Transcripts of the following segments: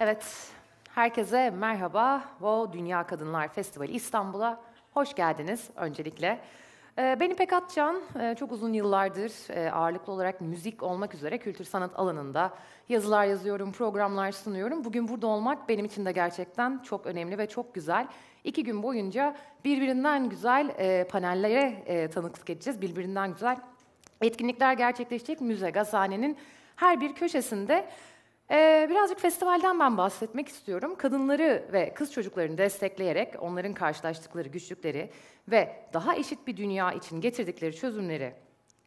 Evet, herkese merhaba. Wow Dünya Kadınlar Festivali İstanbul'a hoş geldiniz öncelikle. Ee, ben İpek Atcan, e, çok uzun yıllardır e, ağırlıklı olarak müzik olmak üzere kültür sanat alanında yazılar yazıyorum, programlar sunuyorum. Bugün burada olmak benim için de gerçekten çok önemli ve çok güzel. İki gün boyunca birbirinden güzel e, panellere tanıklık edeceğiz, birbirinden güzel etkinlikler gerçekleşecek müze, gazhanenin her bir köşesinde ee, birazcık festivalden ben bahsetmek istiyorum. Kadınları ve kız çocuklarını destekleyerek onların karşılaştıkları güçlükleri ve daha eşit bir dünya için getirdikleri çözümleri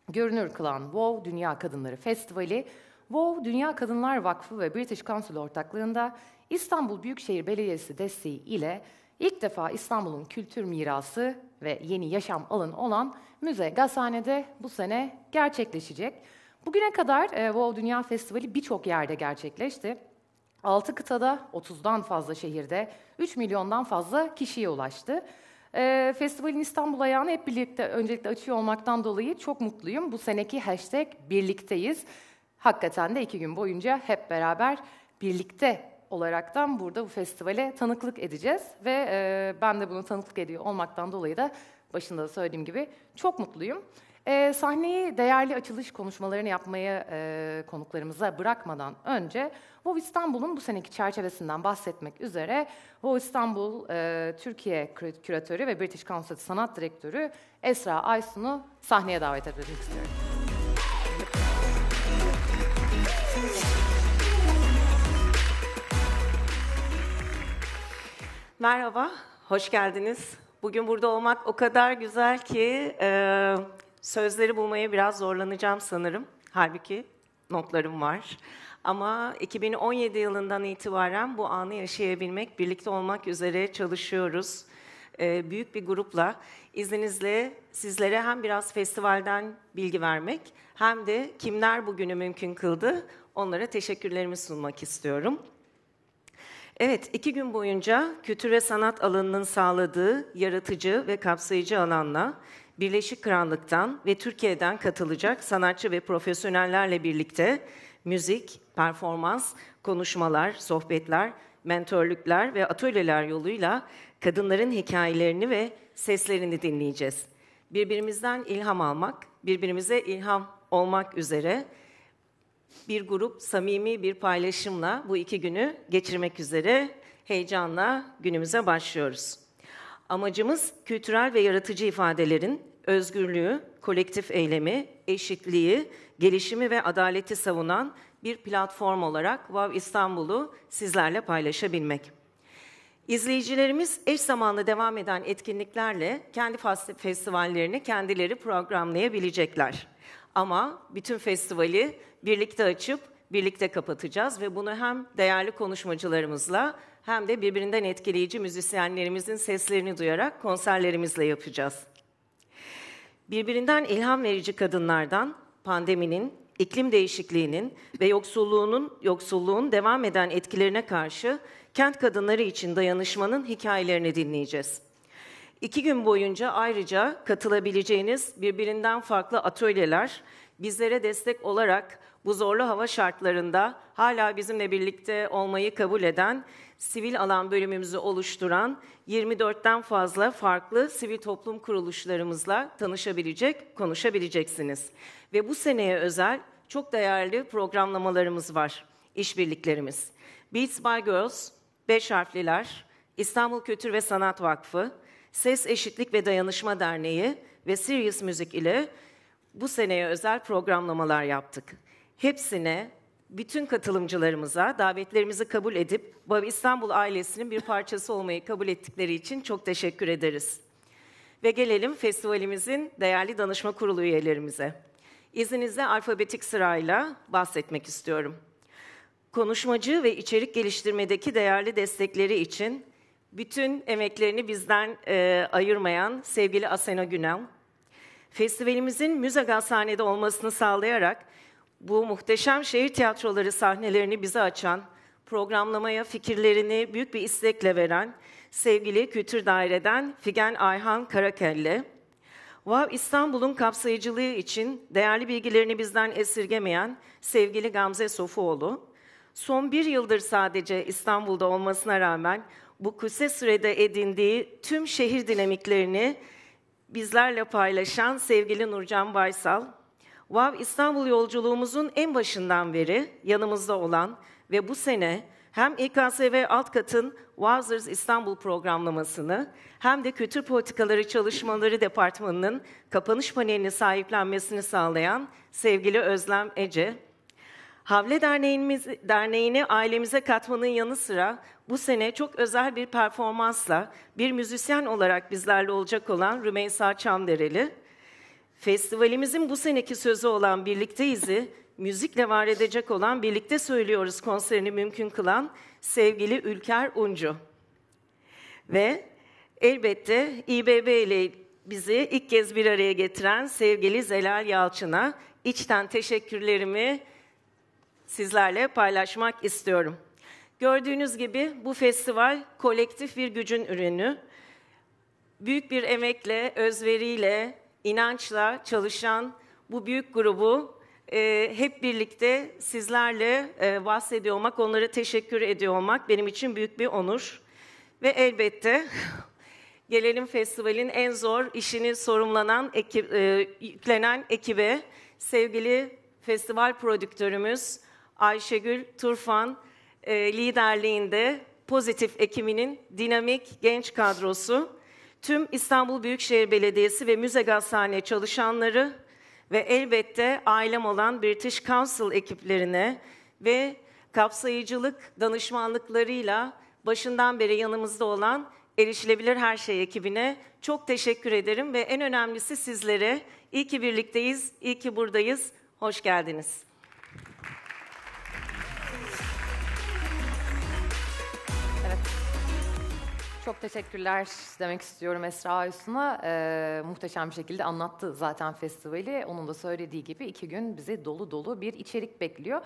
görünür kılan WOW Dünya Kadınları Festivali, WOW Dünya Kadınlar Vakfı ve British Council ortaklığında İstanbul Büyükşehir Belediyesi desteği ile ilk defa İstanbul'un kültür mirası ve yeni yaşam alanı olan Müze Gazhane'de bu sene gerçekleşecek. Bugüne kadar e, WoW Dünya Festivali birçok yerde gerçekleşti. 6 kıtada 30'dan fazla şehirde 3 milyondan fazla kişiye ulaştı. E, festivalin İstanbul ayağını hep birlikte öncelikle açıyor olmaktan dolayı çok mutluyum. Bu seneki hashtag birlikteyiz. Hakikaten de iki gün boyunca hep beraber birlikte olaraktan burada bu festivale tanıklık edeceğiz. Ve e, ben de bunu tanıklık ediyor olmaktan dolayı da başında da söylediğim gibi çok mutluyum. E, sahneyi değerli açılış konuşmalarını yapmaya e, konuklarımıza bırakmadan önce Vov İstanbul'un bu seneki çerçevesinden bahsetmek üzere Vov İstanbul e, Türkiye Küratörü ve British Council Sanat Direktörü Esra Aysun'u sahneye davet etmek istiyorum. Merhaba, hoş geldiniz. Bugün burada olmak o kadar güzel ki e, Sözleri bulmaya biraz zorlanacağım sanırım. Halbuki notlarım var. Ama 2017 yılından itibaren bu anı yaşayabilmek, birlikte olmak üzere çalışıyoruz. Ee, büyük bir grupla izninizle sizlere hem biraz festivalden bilgi vermek hem de kimler bugünü mümkün kıldı onlara teşekkürlerimi sunmak istiyorum. Evet, iki gün boyunca kültür ve sanat alanının sağladığı yaratıcı ve kapsayıcı alanla Birleşik Krallık'tan ve Türkiye'den katılacak sanatçı ve profesyonellerle birlikte müzik, performans, konuşmalar, sohbetler, mentörlükler ve atölyeler yoluyla kadınların hikayelerini ve seslerini dinleyeceğiz. Birbirimizden ilham almak, birbirimize ilham olmak üzere bir grup samimi bir paylaşımla bu iki günü geçirmek üzere heyecanla günümüze başlıyoruz. Amacımız kültürel ve yaratıcı ifadelerin özgürlüğü, kolektif eylemi, eşitliği, gelişimi ve adaleti savunan bir platform olarak Vav İstanbul'u sizlerle paylaşabilmek. İzleyicilerimiz eş zamanlı devam eden etkinliklerle kendi festivallerini kendileri programlayabilecekler. Ama bütün festivali birlikte açıp birlikte kapatacağız ve bunu hem değerli konuşmacılarımızla hem de birbirinden etkileyici müzisyenlerimizin seslerini duyarak konserlerimizle yapacağız birbirinden ilham verici kadınlardan pandeminin, iklim değişikliğinin ve yoksulluğunun yoksulluğun devam eden etkilerine karşı kent kadınları için dayanışmanın hikayelerini dinleyeceğiz. İki gün boyunca ayrıca katılabileceğiniz birbirinden farklı atölyeler bizlere destek olarak bu zorlu hava şartlarında hala bizimle birlikte olmayı kabul eden sivil alan bölümümüzü oluşturan 24'ten fazla farklı sivil toplum kuruluşlarımızla tanışabilecek, konuşabileceksiniz. Ve bu seneye özel çok değerli programlamalarımız var, işbirliklerimiz. Beats by Girls, Beş Harfliler, İstanbul Kültür ve Sanat Vakfı, Ses Eşitlik ve Dayanışma Derneği ve Sirius Müzik ile bu seneye özel programlamalar yaptık. Hepsine bütün katılımcılarımıza davetlerimizi kabul edip Bavi İstanbul ailesinin bir parçası olmayı kabul ettikleri için çok teşekkür ederiz. Ve gelelim festivalimizin değerli danışma kurulu üyelerimize. İzninizle alfabetik sırayla bahsetmek istiyorum. Konuşmacı ve içerik geliştirmedeki değerli destekleri için bütün emeklerini bizden e, ayırmayan sevgili Asena Günel, festivalimizin müze gazhanede olmasını sağlayarak bu muhteşem şehir tiyatroları sahnelerini bize açan, programlamaya fikirlerini büyük bir istekle veren sevgili Kültür Daire'den Figen Ayhan Karakelle, Vav İstanbul'un kapsayıcılığı için değerli bilgilerini bizden esirgemeyen sevgili Gamze Sofuoğlu, son bir yıldır sadece İstanbul'da olmasına rağmen bu kısa sürede edindiği tüm şehir dinamiklerini bizlerle paylaşan sevgili Nurcan Baysal, Vav wow, İstanbul yolculuğumuzun en başından beri yanımızda olan ve bu sene hem İKSV alt katın Wowzers İstanbul programlamasını hem de Kültür Politikaları Çalışmaları Departmanı'nın kapanış panelini sahiplenmesini sağlayan sevgili Özlem Ece, Havle Derneğimiz, Derneği'ni ailemize katmanın yanı sıra bu sene çok özel bir performansla bir müzisyen olarak bizlerle olacak olan Rümeysa Çamdereli, Festivalimizin bu seneki sözü olan Birlikteyiz'i müzikle var edecek olan Birlikte Söylüyoruz konserini mümkün kılan sevgili Ülker Uncu. Ve elbette İBB ile bizi ilk kez bir araya getiren sevgili Zelal Yalçın'a içten teşekkürlerimi sizlerle paylaşmak istiyorum. Gördüğünüz gibi bu festival kolektif bir gücün ürünü. Büyük bir emekle, özveriyle, inançla çalışan bu büyük grubu e, hep birlikte sizlerle e, bahsediyor olmak, onlara teşekkür ediyor olmak benim için büyük bir onur. Ve elbette gelelim festivalin en zor işini sorumlanan, ekip, e, yüklenen ekibe sevgili festival prodüktörümüz Ayşegül Turfan e, liderliğinde Pozitif ekiminin dinamik genç kadrosu tüm İstanbul Büyükşehir Belediyesi ve Müze Gazhane çalışanları ve elbette ailem olan British Council ekiplerine ve kapsayıcılık danışmanlıklarıyla başından beri yanımızda olan Erişilebilir Her Şey ekibine çok teşekkür ederim ve en önemlisi sizlere iyi ki birlikteyiz, iyi ki buradayız, hoş geldiniz. Çok teşekkürler demek istiyorum Esra Aysun'a. Ee, muhteşem bir şekilde anlattı zaten festivali. Onun da söylediği gibi iki gün bizi dolu dolu bir içerik bekliyor.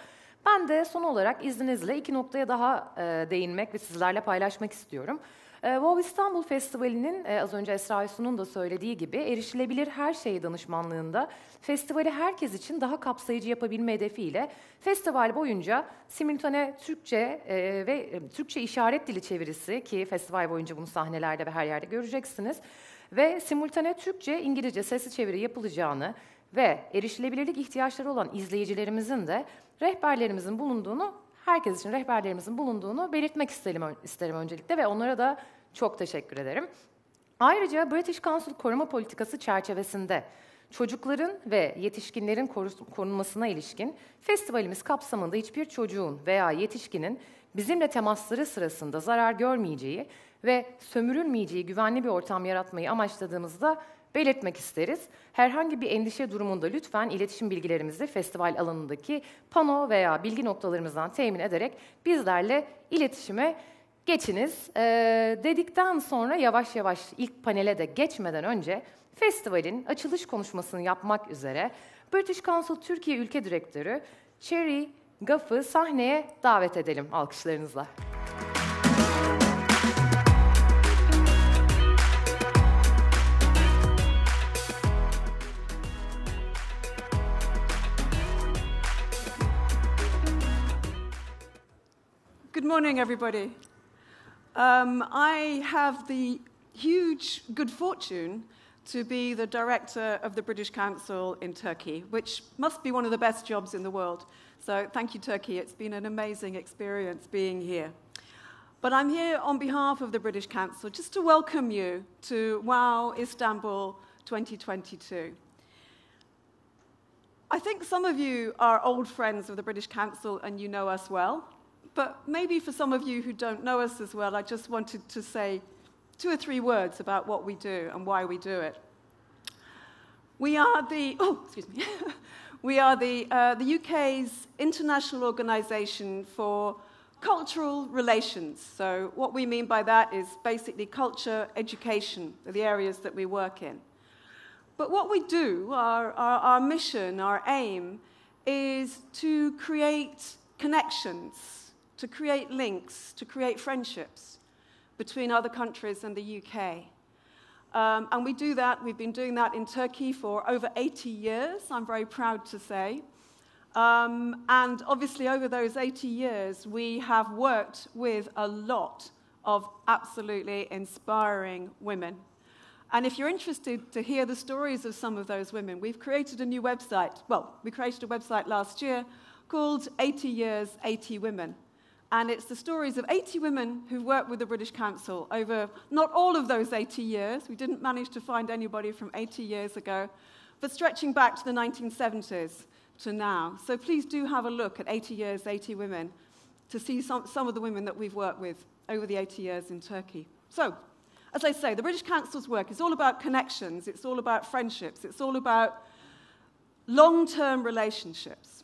Ben de son olarak izninizle iki noktaya daha e, değinmek ve sizlerle paylaşmak istiyorum. Ee, WoW İstanbul Festivali'nin e, az önce Esra Aysun'un da söylediği gibi erişilebilir her şeyi danışmanlığında festivali herkes için daha kapsayıcı yapabilme hedefiyle festival boyunca simultane Türkçe e, ve e, Türkçe işaret dili çevirisi ki festival boyunca bunu sahnelerde ve her yerde göreceksiniz ve simultane Türkçe, İngilizce sesli çeviri yapılacağını ve erişilebilirlik ihtiyaçları olan izleyicilerimizin de rehberlerimizin bulunduğunu herkes için rehberlerimizin bulunduğunu belirtmek isterim, öncelikle ve onlara da çok teşekkür ederim. Ayrıca British Council koruma politikası çerçevesinde çocukların ve yetişkinlerin korunmasına ilişkin festivalimiz kapsamında hiçbir çocuğun veya yetişkinin bizimle temasları sırasında zarar görmeyeceği ve sömürülmeyeceği güvenli bir ortam yaratmayı amaçladığımızda belirtmek isteriz. Herhangi bir endişe durumunda lütfen iletişim bilgilerimizi festival alanındaki pano veya bilgi noktalarımızdan temin ederek bizlerle iletişime geçiniz. Ee, dedikten sonra yavaş yavaş ilk panele de geçmeden önce festivalin açılış konuşmasını yapmak üzere British Council Türkiye Ülke Direktörü Cherry Gaff'ı sahneye davet edelim alkışlarınızla. Good morning, everybody. Um, I have the huge good fortune to be the director of the British Council in Turkey, which must be one of the best jobs in the world. So thank you, Turkey. It's been an amazing experience being here. But I'm here on behalf of the British Council just to welcome you to WOW Istanbul 2022. I think some of you are old friends of the British Council and you know us well. But maybe for some of you who don't know us as well, I just wanted to say two or three words about what we do and why we do it. We are the, oh, excuse me. we are the, uh, the UK's international organisation for cultural relations. So, what we mean by that is basically culture, education, are the areas that we work in. But what we do, our, our, our mission, our aim, is to create connections to create links, to create friendships between other countries and the UK. Um, and we do that, we've been doing that in Turkey for over 80 years, I'm very proud to say. Um, and obviously, over those 80 years, we have worked with a lot of absolutely inspiring women. And if you're interested to hear the stories of some of those women, we've created a new website. Well, we created a website last year called 80 Years, 80 Women and it's the stories of 80 women who worked with the British Council over not all of those 80 years. We didn't manage to find anybody from 80 years ago, but stretching back to the 1970s to now. So please do have a look at 80 years, 80 women, to see some, some of the women that we've worked with over the 80 years in Turkey. So, as I say, the British Council's work is all about connections, it's all about friendships, it's all about long term relationships.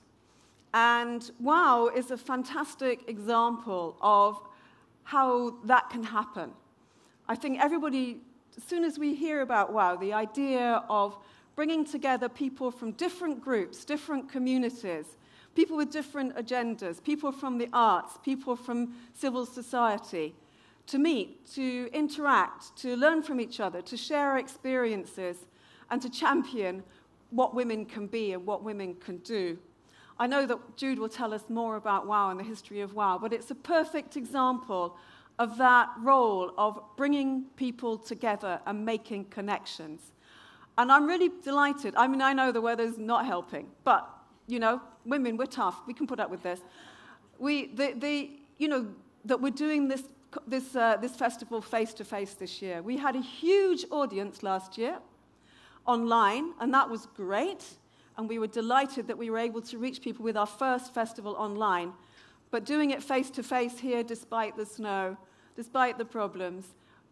And WOW is a fantastic example of how that can happen. I think everybody, as soon as we hear about WOW, the idea of bringing together people from different groups, different communities, people with different agendas, people from the arts, people from civil society, to meet, to interact, to learn from each other, to share experiences, and to champion what women can be and what women can do I know that Jude will tell us more about WOW and the history of WOW, but it's a perfect example of that role of bringing people together and making connections. And I'm really delighted. I mean, I know the weather's not helping, but, you know, women, we're tough. We can put up with this. We, the, the, you know, that we're doing this, this, uh, this festival face to face this year. We had a huge audience last year online, and that was great and we were delighted that we were able to reach people with our first festival online. But doing it face to face here, despite the snow, despite the problems,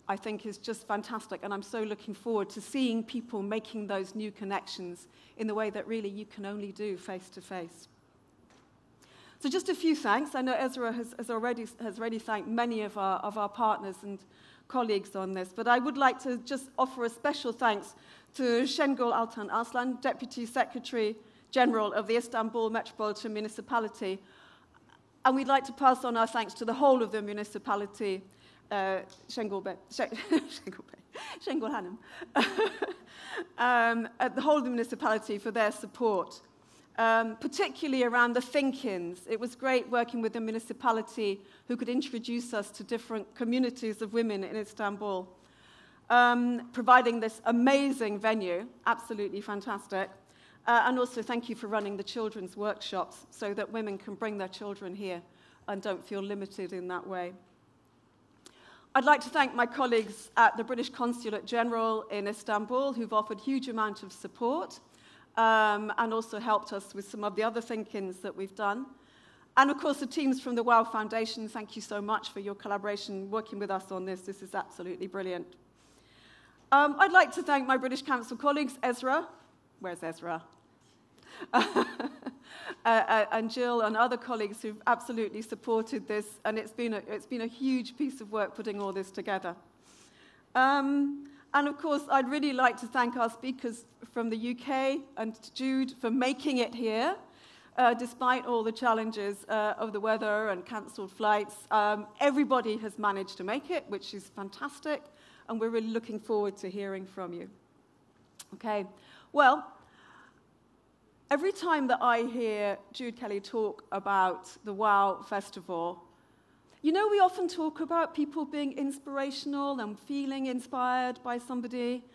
I think is just fantastic. And I'm so looking forward to seeing people making those new connections in the way that really you can only do face to face. So just a few thanks. I know Ezra has, has, already, has already thanked many of our, of our partners and colleagues on this, but I would like to just offer a special thanks to Şengül Altan Aslan, Deputy Secretary General of the Istanbul Metropolitan Municipality. And we'd like to pass on our thanks to the whole of the municipality, uh, Şengül Bey, Şengül Bey, Şengül Hanım, um, uh, the whole of the municipality for their support um, particularly around the thinkings. It was great working with the municipality who could introduce us to different communities of women in Istanbul, um, providing this amazing venue, absolutely fantastic. Uh, and also, thank you for running the children's workshops so that women can bring their children here and don't feel limited in that way. I'd like to thank my colleagues at the British Consulate General in Istanbul who've offered huge amount of support um, and also helped us with some of the other thinkings that we've done. And of course, the teams from the WOW Foundation, thank you so much for your collaboration working with us on this. This is absolutely brilliant. Um, I'd like to thank my British Council colleagues, Ezra. Where's Ezra? Uh, uh, and Jill and other colleagues who've absolutely supported this, and it's been a, it's been a huge piece of work putting all this together. Um, and of course, I'd really like to thank our speakers from the UK and Jude for making it here, uh, despite all the challenges uh, of the weather and cancelled flights. Um, everybody has managed to make it, which is fantastic, and we're really looking forward to hearing from you. Okay, well, every time that I hear Jude Kelly talk about the WOW Festival, you know, we often talk about people being inspirational and feeling inspired by somebody.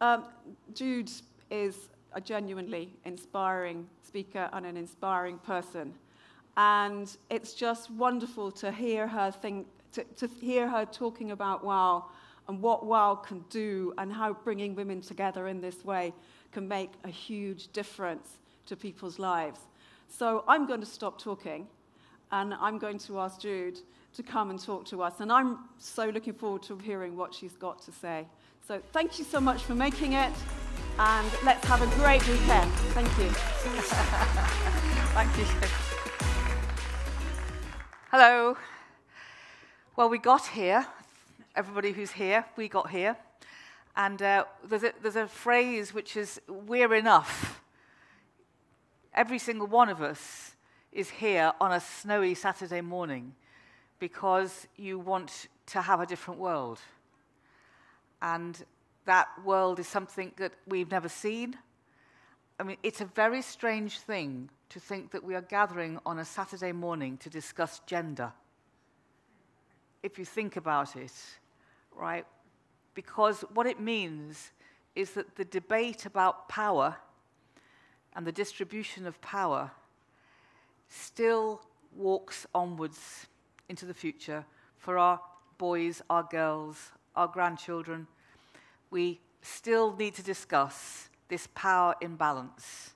Um, Jude is a genuinely inspiring speaker and an inspiring person. And it's just wonderful to hear her think, to, to hear her talking about WOW and what WOW can do and how bringing women together in this way can make a huge difference to people's lives. So I'm going to stop talking and I'm going to ask Jude to come and talk to us. And I'm so looking forward to hearing what she's got to say. So thank you so much for making it. And let's have a great weekend. Thank you. thank you. Hello. Well, we got here. Everybody who's here, we got here. And uh, there's, a, there's a phrase which is, we're enough. Every single one of us is here on a snowy Saturday morning because you want to have a different world. And that world is something that we've never seen. I mean, it's a very strange thing to think that we are gathering on a Saturday morning to discuss gender. If you think about it, right? Because what it means is that the debate about power and the distribution of power still walks onwards into the future for our boys, our girls, our grandchildren. We still need to discuss this power imbalance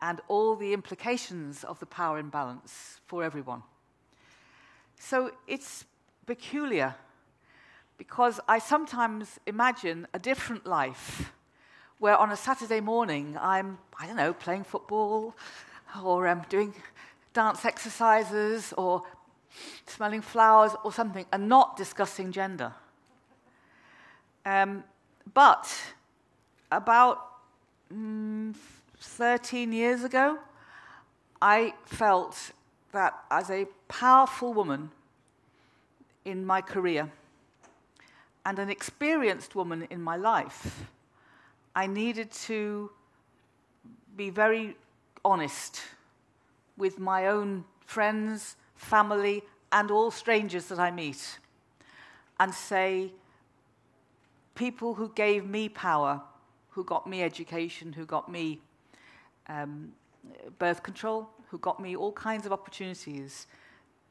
and all the implications of the power imbalance for everyone. So it's peculiar because I sometimes imagine a different life where on a Saturday morning I'm, I don't know, playing football or i um, doing dance exercises or smelling flowers or something and not discussing gender. Um, but about mm, 13 years ago, I felt that as a powerful woman in my career and an experienced woman in my life, I needed to be very honest with my own friends family, and all strangers that I meet and say, people who gave me power, who got me education, who got me um, birth control, who got me all kinds of opportunities,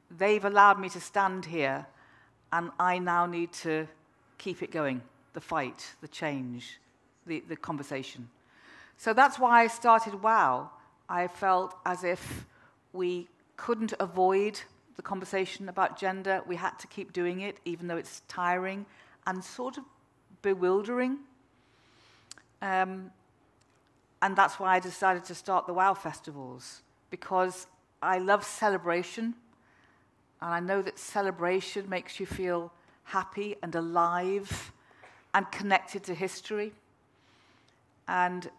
they've allowed me to stand here, and I now need to keep it going the fight, the change, the, the conversation. So that's why I started WOW. I felt as if we couldn't avoid the conversation about gender. We had to keep doing it, even though it's tiring and sort of bewildering. Um, and that's why I decided to start the WOW festivals, because I love celebration. And I know that celebration makes you feel happy and alive and connected to history and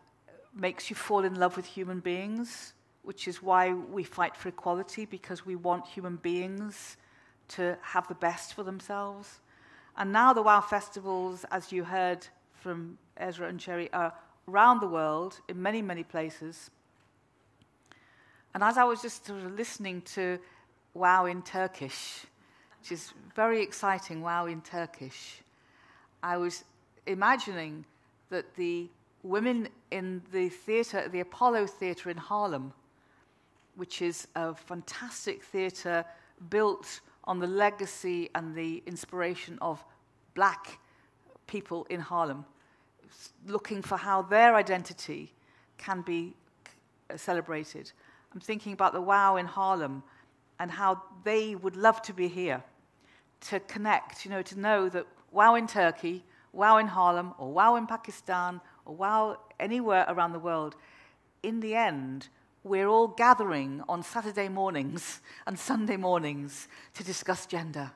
makes you fall in love with human beings which is why we fight for equality because we want human beings to have the best for themselves. And now the WOW festivals, as you heard from Ezra and Cherry, are around the world in many, many places. And as I was just sort of listening to WOW in Turkish, which is very exciting, WOW in Turkish, I was imagining that the women in the theatre, the Apollo Theatre in Harlem, which is a fantastic theatre built on the legacy and the inspiration of black people in Harlem, looking for how their identity can be celebrated. I'm thinking about the Wow in Harlem and how they would love to be here to connect, you know, to know that Wow in Turkey, Wow in Harlem, or Wow in Pakistan, or Wow anywhere around the world, in the end, we're all gathering on Saturday mornings and Sunday mornings to discuss gender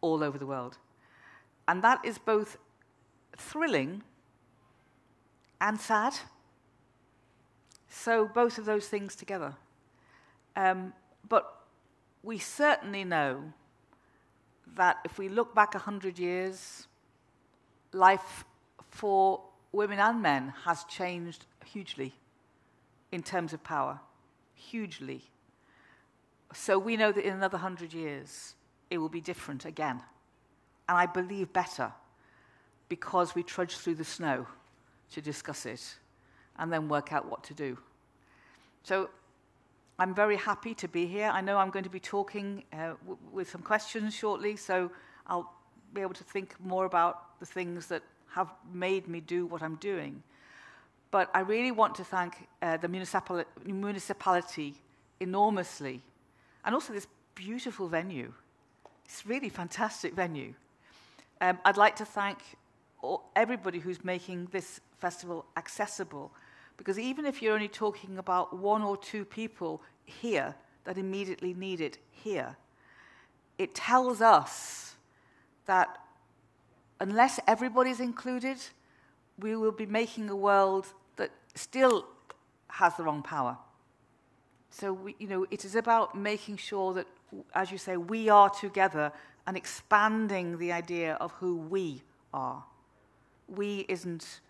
all over the world. And that is both thrilling and sad. So, both of those things together. Um, but we certainly know that if we look back 100 years, life for women and men has changed hugely in terms of power, hugely. So we know that in another 100 years, it will be different again. And I believe better because we trudge through the snow to discuss it and then work out what to do. So I'm very happy to be here. I know I'm going to be talking uh, with some questions shortly, so I'll be able to think more about the things that have made me do what I'm doing. But I really want to thank uh, the municipal- municipality enormously, and also this beautiful venue. It's really fantastic venue. Um, I'd like to thank all, everybody who's making this festival accessible, because even if you're only talking about one or two people here that immediately need it here, it tells us that unless everybody's included, we will be making a world that still has the wrong power. So, we, you know, it is about making sure that, as you say, we are together and expanding the idea of who we are. We isn't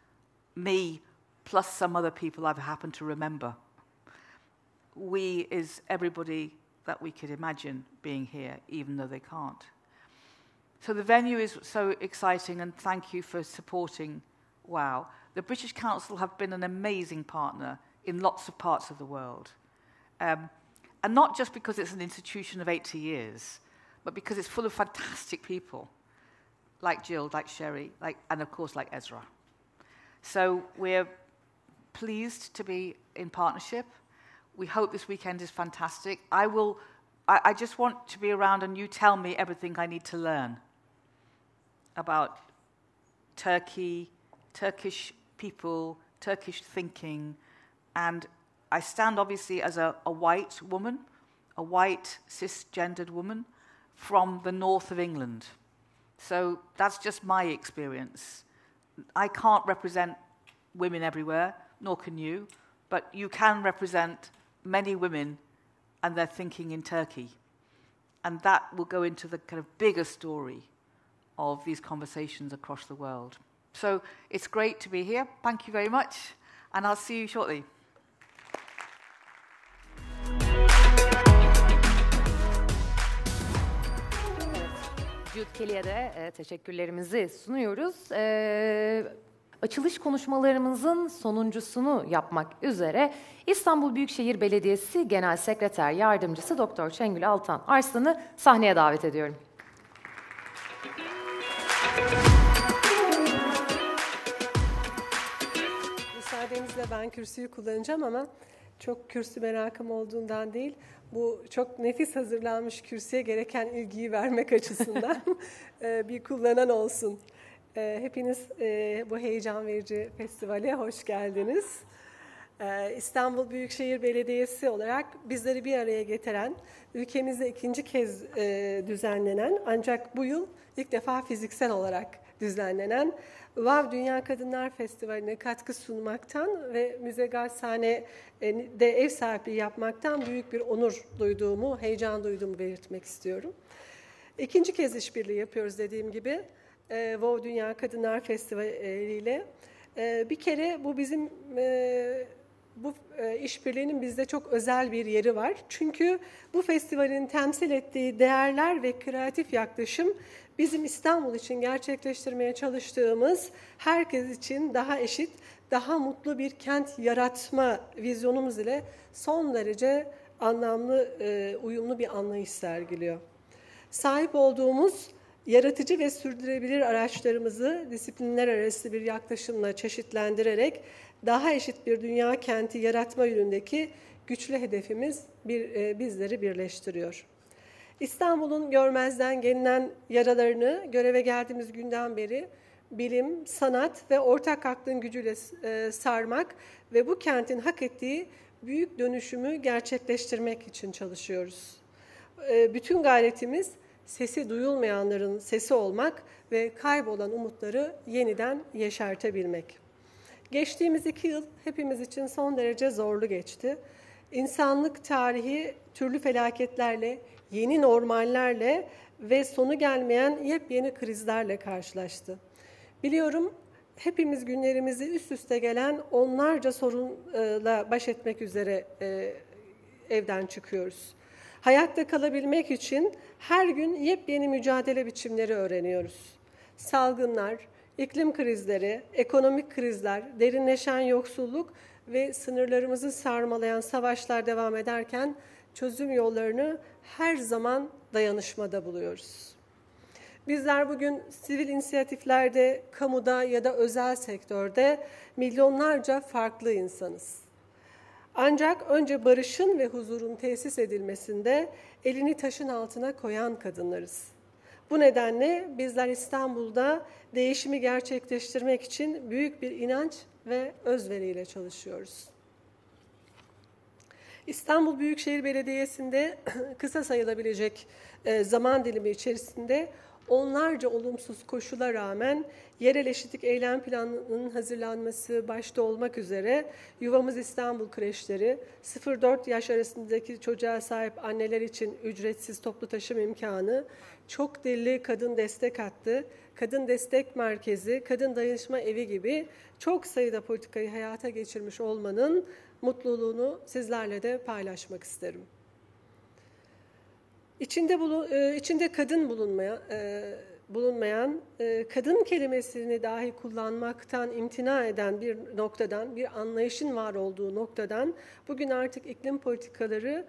me plus some other people I've happened to remember. We is everybody that we could imagine being here, even though they can't. So the venue is so exciting, and thank you for supporting wow. The British Council have been an amazing partner in lots of parts of the world. Um, and not just because it's an institution of 80 years, but because it's full of fantastic people, like Jill, like Sherry, like, and of course, like Ezra. So we're pleased to be in partnership. We hope this weekend is fantastic. I will, I, I just want to be around and you tell me everything I need to learn about Turkey, Turkish people, Turkish thinking, and I stand obviously as a, a white woman, a white cisgendered woman from the north of England. So that's just my experience. I can't represent women everywhere, nor can you, but you can represent many women and their thinking in Turkey. And that will go into the kind of bigger story of these conversations across the world. So it's great to be here. Thank you very much, and I'll see you shortly. Jude Kelly'e de e, teşekkürlerimizi sunuyoruz. E, açılış konuşmalarımızın sonuncusunu yapmak üzere İstanbul Büyükşehir Belediyesi Genel Sekreter Yardımcısı Doktor Çengül Altan Arslan'ı sahneye davet ediyorum. izninizle ben kürsüyü kullanacağım ama çok kürsü merakım olduğundan değil, bu çok nefis hazırlanmış kürsüye gereken ilgiyi vermek açısından e, bir kullanan olsun. E, hepiniz e, bu heyecan verici festivale hoş geldiniz. İstanbul Büyükşehir Belediyesi olarak bizleri bir araya getiren, ülkemizde ikinci kez düzenlenen ancak bu yıl ilk defa fiziksel olarak düzenlenen Vav Dünya Kadınlar Festivali'ne katkı sunmaktan ve Müze Gazhane'de ev sahipliği yapmaktan büyük bir onur duyduğumu, heyecan duyduğumu belirtmek istiyorum. İkinci kez işbirliği yapıyoruz dediğim gibi e, Vav Dünya Kadınlar Festivali ile. E, bir kere bu bizim e, bu e, işbirliğinin bizde çok özel bir yeri var. Çünkü bu festivalin temsil ettiği değerler ve kreatif yaklaşım bizim İstanbul için gerçekleştirmeye çalıştığımız herkes için daha eşit, daha mutlu bir kent yaratma vizyonumuz ile son derece anlamlı, e, uyumlu bir anlayış sergiliyor. Sahip olduğumuz yaratıcı ve sürdürülebilir araçlarımızı disiplinler arası bir yaklaşımla çeşitlendirerek daha eşit bir dünya kenti yaratma yönündeki güçlü hedefimiz bir, e, bizleri birleştiriyor. İstanbul'un görmezden gelinen yaralarını göreve geldiğimiz günden beri bilim, sanat ve ortak aklın gücüyle e, sarmak ve bu kentin hak ettiği büyük dönüşümü gerçekleştirmek için çalışıyoruz. E, bütün gayretimiz sesi duyulmayanların sesi olmak ve kaybolan umutları yeniden yeşertebilmek. Geçtiğimiz iki yıl hepimiz için son derece zorlu geçti. İnsanlık tarihi türlü felaketlerle, yeni normallerle ve sonu gelmeyen yepyeni krizlerle karşılaştı. Biliyorum hepimiz günlerimizi üst üste gelen onlarca sorunla baş etmek üzere e, evden çıkıyoruz. Hayatta kalabilmek için her gün yepyeni mücadele biçimleri öğreniyoruz. Salgınlar, İklim krizleri, ekonomik krizler, derinleşen yoksulluk ve sınırlarımızı sarmalayan savaşlar devam ederken çözüm yollarını her zaman dayanışmada buluyoruz. Bizler bugün sivil inisiyatiflerde, kamuda ya da özel sektörde milyonlarca farklı insanız. Ancak önce barışın ve huzurun tesis edilmesinde elini taşın altına koyan kadınlarız. Bu nedenle bizler İstanbul'da değişimi gerçekleştirmek için büyük bir inanç ve özveriyle çalışıyoruz. İstanbul Büyükşehir Belediyesi'nde kısa sayılabilecek e, zaman dilimi içerisinde onlarca olumsuz koşula rağmen yerel eşitlik eylem planının hazırlanması başta olmak üzere Yuvamız İstanbul kreşleri 0-4 yaş arasındaki çocuğa sahip anneler için ücretsiz toplu taşım imkanı, çok dilli kadın destek hattı, kadın destek merkezi, kadın dayanışma evi gibi çok sayıda politikayı hayata geçirmiş olmanın mutluluğunu sizlerle de paylaşmak isterim. İçinde, bulun, e, içinde kadın bulunmaya, e, bulunmayan, e, kadın kelimesini dahi kullanmaktan imtina eden bir noktadan, bir anlayışın var olduğu noktadan bugün artık iklim politikaları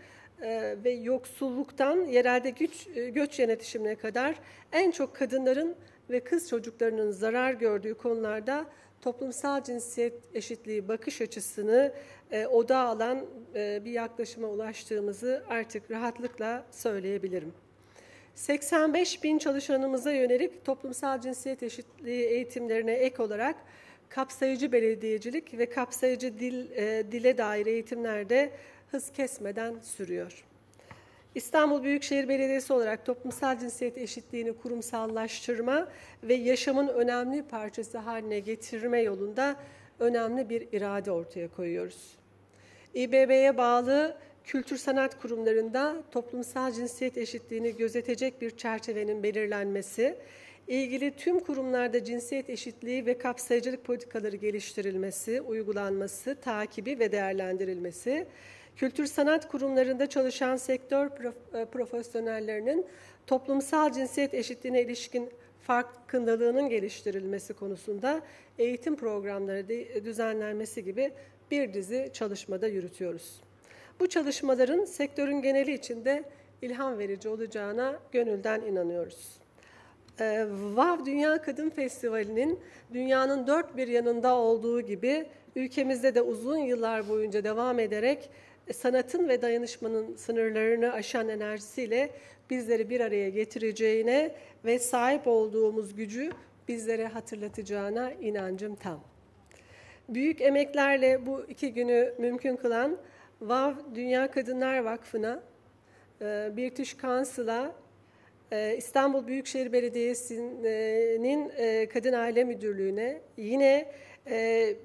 ve yoksulluktan yerelde güç, göç yönetişimine kadar en çok kadınların ve kız çocuklarının zarar gördüğü konularda toplumsal cinsiyet eşitliği bakış açısını e, oda alan e, bir yaklaşıma ulaştığımızı artık rahatlıkla söyleyebilirim. 85 bin çalışanımıza yönelik toplumsal cinsiyet eşitliği eğitimlerine ek olarak kapsayıcı belediyecilik ve kapsayıcı dil, e, dile dair eğitimlerde hız kesmeden sürüyor. İstanbul Büyükşehir Belediyesi olarak toplumsal cinsiyet eşitliğini kurumsallaştırma ve yaşamın önemli parçası haline getirme yolunda önemli bir irade ortaya koyuyoruz. İBB'ye bağlı kültür sanat kurumlarında toplumsal cinsiyet eşitliğini gözetecek bir çerçevenin belirlenmesi, ilgili tüm kurumlarda cinsiyet eşitliği ve kapsayıcılık politikaları geliştirilmesi, uygulanması, takibi ve değerlendirilmesi, kültür sanat kurumlarında çalışan sektör prof e, profesyonellerinin toplumsal cinsiyet eşitliğine ilişkin farkındalığının geliştirilmesi konusunda eğitim programları düzenlenmesi gibi bir dizi çalışmada yürütüyoruz. Bu çalışmaların sektörün geneli içinde ilham verici olacağına gönülden inanıyoruz. Ee, VAV Dünya Kadın Festivali'nin dünyanın dört bir yanında olduğu gibi ülkemizde de uzun yıllar boyunca devam ederek e, sanatın ve dayanışmanın sınırlarını aşan enerjisiyle bizleri bir araya getireceğine ve sahip olduğumuz gücü bizlere hatırlatacağına inancım tam büyük emeklerle bu iki günü mümkün kılan VAV Dünya Kadınlar Vakfı'na, e, British Council'a, e, İstanbul Büyükşehir Belediyesi'nin e, Kadın Aile Müdürlüğü'ne, yine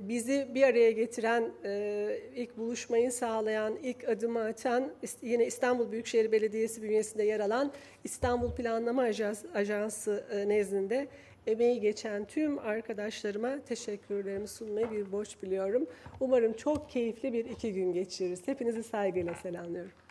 bizi bir araya getiren, ilk buluşmayı sağlayan, ilk adımı atan, yine İstanbul Büyükşehir Belediyesi bünyesinde yer alan İstanbul Planlama Ajansı nezdinde emeği geçen tüm arkadaşlarıma teşekkürlerimi sunmayı bir borç biliyorum. Umarım çok keyifli bir iki gün geçiririz. Hepinizi saygıyla selamlıyorum.